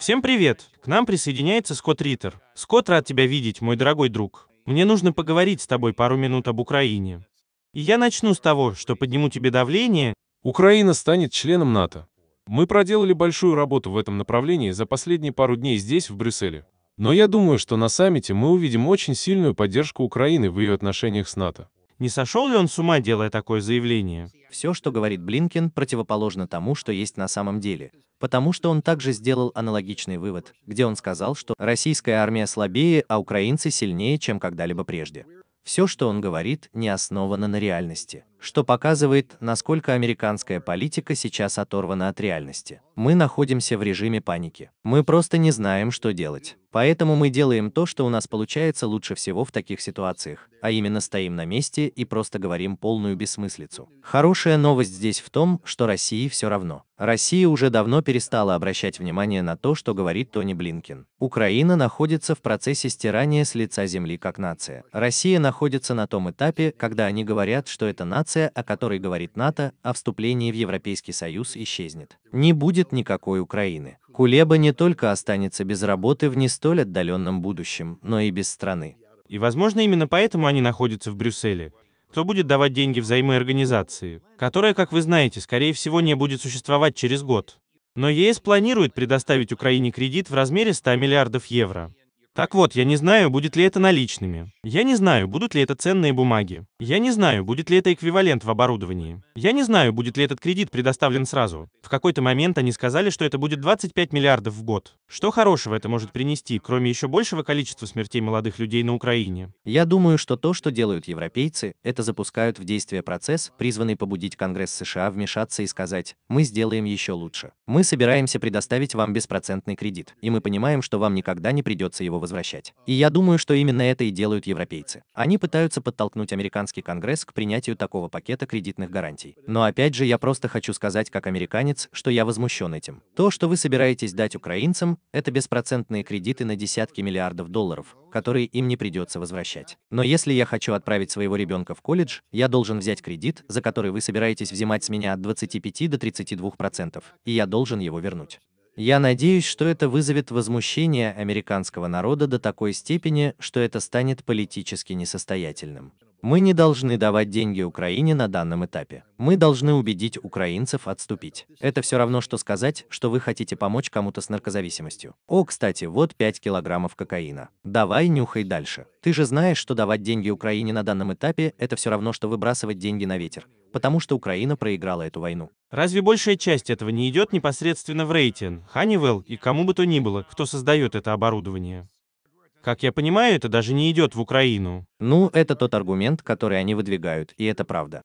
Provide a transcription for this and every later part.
Всем привет! К нам присоединяется Скотт Риттер. Скотт, рад тебя видеть, мой дорогой друг. Мне нужно поговорить с тобой пару минут об Украине. И я начну с того, что подниму тебе давление. Украина станет членом НАТО. Мы проделали большую работу в этом направлении за последние пару дней здесь, в Брюсселе. Но я думаю, что на саммите мы увидим очень сильную поддержку Украины в ее отношениях с НАТО. Не сошел ли он с ума, делая такое заявление? Все, что говорит Блинкен, противоположно тому, что есть на самом деле потому что он также сделал аналогичный вывод, где он сказал, что российская армия слабее, а украинцы сильнее, чем когда-либо прежде. Все, что он говорит, не основано на реальности что показывает, насколько американская политика сейчас оторвана от реальности. Мы находимся в режиме паники. Мы просто не знаем, что делать. Поэтому мы делаем то, что у нас получается лучше всего в таких ситуациях, а именно стоим на месте и просто говорим полную бессмыслицу. Хорошая новость здесь в том, что России все равно. Россия уже давно перестала обращать внимание на то, что говорит Тони Блинкин. Украина находится в процессе стирания с лица земли как нация. Россия находится на том этапе, когда они говорят, что это нация информация, о которой говорит НАТО, о вступлении в Европейский Союз исчезнет. Не будет никакой Украины. Кулеба не только останется без работы в не столь отдаленном будущем, но и без страны. И, возможно, именно поэтому они находятся в Брюсселе. Кто будет давать деньги взаймы организации, которая, как вы знаете, скорее всего, не будет существовать через год? Но ЕС планирует предоставить Украине кредит в размере 100 миллиардов евро. Так вот, я не знаю, будет ли это наличными. Я не знаю, будут ли это ценные бумаги. Я не знаю, будет ли это эквивалент в оборудовании. Я не знаю, будет ли этот кредит предоставлен сразу. В какой-то момент они сказали, что это будет 25 миллиардов в год. Что хорошего это может принести, кроме еще большего количества смертей молодых людей на Украине? Я думаю, что то, что делают европейцы, это запускают в действие процесс, призванный побудить Конгресс США вмешаться и сказать, мы сделаем еще лучше. Мы собираемся предоставить вам беспроцентный кредит, и мы понимаем, что вам никогда не придется его возвращать возвращать. И я думаю, что именно это и делают европейцы. Они пытаются подтолкнуть американский Конгресс к принятию такого пакета кредитных гарантий. Но опять же, я просто хочу сказать, как американец, что я возмущен этим. То, что вы собираетесь дать украинцам, это беспроцентные кредиты на десятки миллиардов долларов, которые им не придется возвращать. Но если я хочу отправить своего ребенка в колледж, я должен взять кредит, за который вы собираетесь взимать с меня от 25 до 32%, процентов, и я должен его вернуть. Я надеюсь, что это вызовет возмущение американского народа до такой степени, что это станет политически несостоятельным. Мы не должны давать деньги Украине на данном этапе. Мы должны убедить украинцев отступить. Это все равно, что сказать, что вы хотите помочь кому-то с наркозависимостью. О, кстати, вот 5 килограммов кокаина. Давай нюхай дальше. Ты же знаешь, что давать деньги Украине на данном этапе – это все равно, что выбрасывать деньги на ветер. Потому что Украина проиграла эту войну. Разве большая часть этого не идет непосредственно в рейтинг, Ханивелл и кому бы то ни было, кто создает это оборудование? Как я понимаю, это даже не идет в Украину. Ну, это тот аргумент, который они выдвигают, и это правда.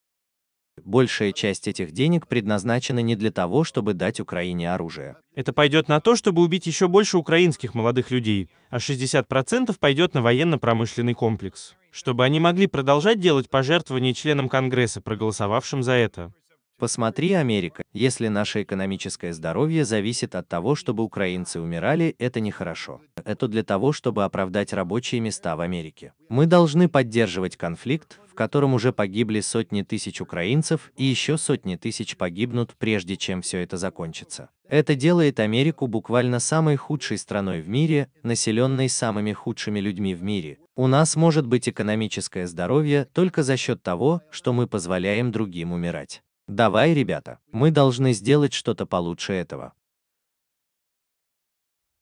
Большая часть этих денег предназначена не для того, чтобы дать Украине оружие. Это пойдет на то, чтобы убить еще больше украинских молодых людей, а 60% пойдет на военно-промышленный комплекс, чтобы они могли продолжать делать пожертвования членам Конгресса, проголосовавшим за это. Посмотри, Америка, если наше экономическое здоровье зависит от того, чтобы украинцы умирали, это нехорошо. Это для того, чтобы оправдать рабочие места в Америке. Мы должны поддерживать конфликт, в котором уже погибли сотни тысяч украинцев и еще сотни тысяч погибнут, прежде чем все это закончится. Это делает Америку буквально самой худшей страной в мире, населенной самыми худшими людьми в мире. У нас может быть экономическое здоровье только за счет того, что мы позволяем другим умирать. Давай, ребята, мы должны сделать что-то получше этого.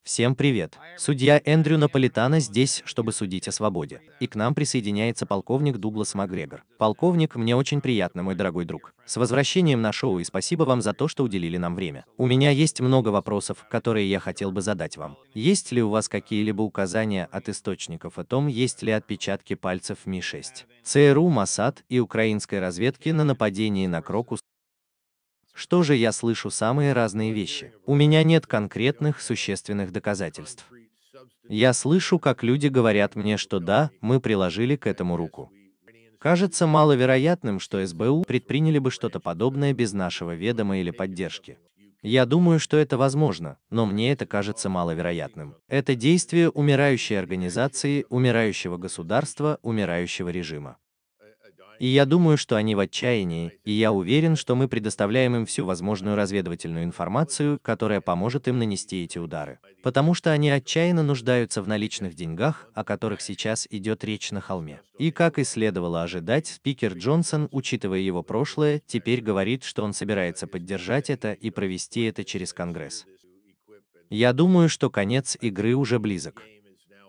Всем привет! Судья Эндрю Наполитана здесь, чтобы судить о свободе. И к нам присоединяется полковник Дуглас Макгрегор. Полковник, мне очень приятно, мой дорогой друг. С возвращением на шоу и спасибо вам за то, что уделили нам время. У меня есть много вопросов, которые я хотел бы задать вам. Есть ли у вас какие-либо указания от источников о том, есть ли отпечатки пальцев Ми-6? ЦРУ, МОсад и украинской разведки на нападении на Крокус что же я слышу самые разные вещи? У меня нет конкретных, существенных доказательств. Я слышу, как люди говорят мне, что да, мы приложили к этому руку. Кажется маловероятным, что СБУ предприняли бы что-то подобное без нашего ведома или поддержки. Я думаю, что это возможно, но мне это кажется маловероятным. Это действие умирающей организации, умирающего государства, умирающего режима. И я думаю, что они в отчаянии, и я уверен, что мы предоставляем им всю возможную разведывательную информацию, которая поможет им нанести эти удары. Потому что они отчаянно нуждаются в наличных деньгах, о которых сейчас идет речь на холме. И как и следовало ожидать, спикер Джонсон, учитывая его прошлое, теперь говорит, что он собирается поддержать это и провести это через Конгресс. Я думаю, что конец игры уже близок.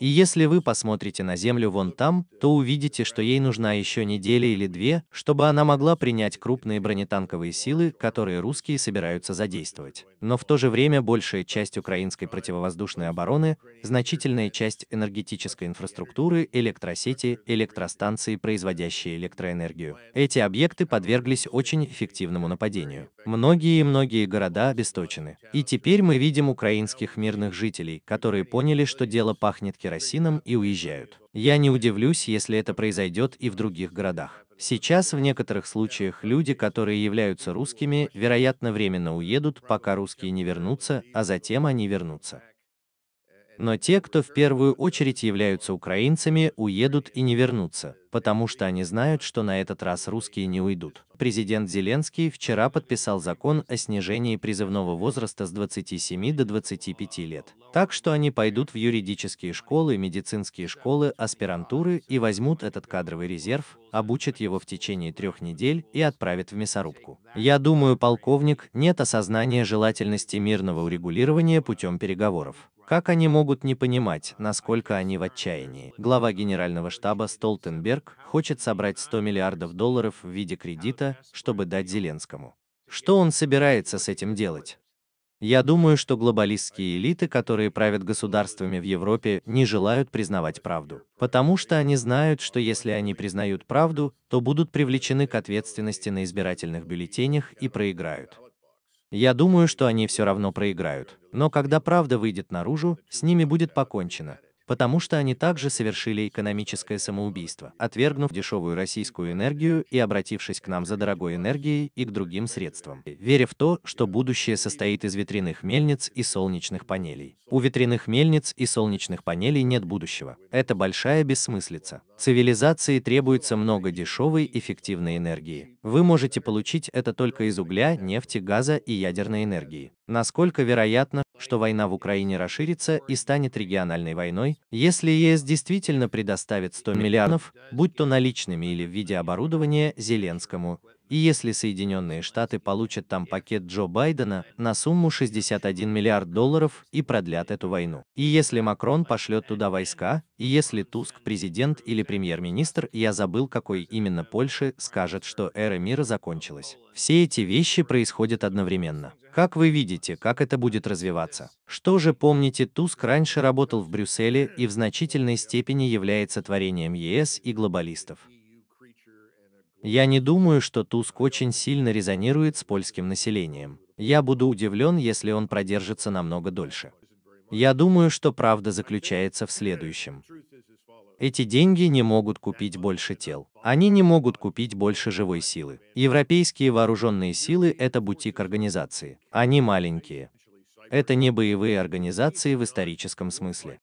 И если вы посмотрите на Землю вон там, то увидите, что ей нужна еще неделя или две, чтобы она могла принять крупные бронетанковые силы, которые русские собираются задействовать. Но в то же время большая часть украинской противовоздушной обороны, значительная часть энергетической инфраструктуры, электросети, электростанции, производящие электроэнергию. Эти объекты подверглись очень эффективному нападению. Многие и многие города обесточены. И теперь мы видим украинских мирных жителей, которые поняли, что дело пахнет керосином и уезжают. Я не удивлюсь, если это произойдет и в других городах. Сейчас в некоторых случаях люди, которые являются русскими, вероятно, временно уедут, пока русские не вернутся, а затем они вернутся. Но те, кто в первую очередь являются украинцами, уедут и не вернутся, потому что они знают, что на этот раз русские не уйдут. Президент Зеленский вчера подписал закон о снижении призывного возраста с 27 до 25 лет. Так что они пойдут в юридические школы, медицинские школы, аспирантуры и возьмут этот кадровый резерв, обучат его в течение трех недель и отправят в мясорубку. Я думаю, полковник, нет осознания желательности мирного урегулирования путем переговоров. Как они могут не понимать, насколько они в отчаянии? Глава генерального штаба Столтенберг хочет собрать 100 миллиардов долларов в виде кредита, чтобы дать Зеленскому. Что он собирается с этим делать? Я думаю, что глобалистские элиты, которые правят государствами в Европе, не желают признавать правду. Потому что они знают, что если они признают правду, то будут привлечены к ответственности на избирательных бюллетенях и проиграют. Я думаю, что они все равно проиграют. Но когда правда выйдет наружу, с ними будет покончено потому что они также совершили экономическое самоубийство, отвергнув дешевую российскую энергию и обратившись к нам за дорогой энергией и к другим средствам, веря в то, что будущее состоит из ветряных мельниц и солнечных панелей. У ветряных мельниц и солнечных панелей нет будущего. Это большая бессмыслица. Цивилизации требуется много дешевой эффективной энергии. Вы можете получить это только из угля, нефти, газа и ядерной энергии. Насколько вероятно, что война в Украине расширится и станет региональной войной, если ЕС действительно предоставит 100 миллиардов, будь то наличными или в виде оборудования Зеленскому, и если Соединенные Штаты получат там пакет Джо Байдена на сумму 61 миллиард долларов и продлят эту войну. И если Макрон пошлет туда войска, и если Туск, президент или премьер-министр, я забыл какой именно Польши, скажет, что эра мира закончилась. Все эти вещи происходят одновременно. Как вы видите, как это будет развиваться? Что же помните, Туск раньше работал в Брюсселе и в значительной степени является творением ЕС и глобалистов. Я не думаю, что Туск очень сильно резонирует с польским населением. Я буду удивлен, если он продержится намного дольше. Я думаю, что правда заключается в следующем. Эти деньги не могут купить больше тел. Они не могут купить больше живой силы. Европейские вооруженные силы – это бутик организации. Они маленькие. Это не боевые организации в историческом смысле.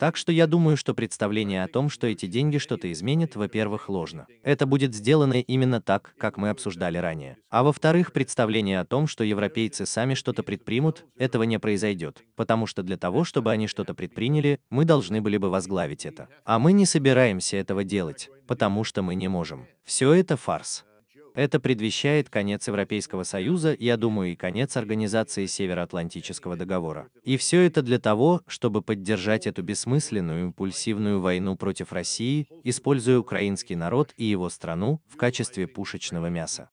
Так что я думаю, что представление о том, что эти деньги что-то изменят, во-первых, ложно. Это будет сделано именно так, как мы обсуждали ранее. А во-вторых, представление о том, что европейцы сами что-то предпримут, этого не произойдет, потому что для того, чтобы они что-то предприняли, мы должны были бы возглавить это. А мы не собираемся этого делать, потому что мы не можем. Все это фарс. Это предвещает конец Европейского Союза, я думаю, и конец Организации Североатлантического договора. И все это для того, чтобы поддержать эту бессмысленную импульсивную войну против России, используя украинский народ и его страну в качестве пушечного мяса.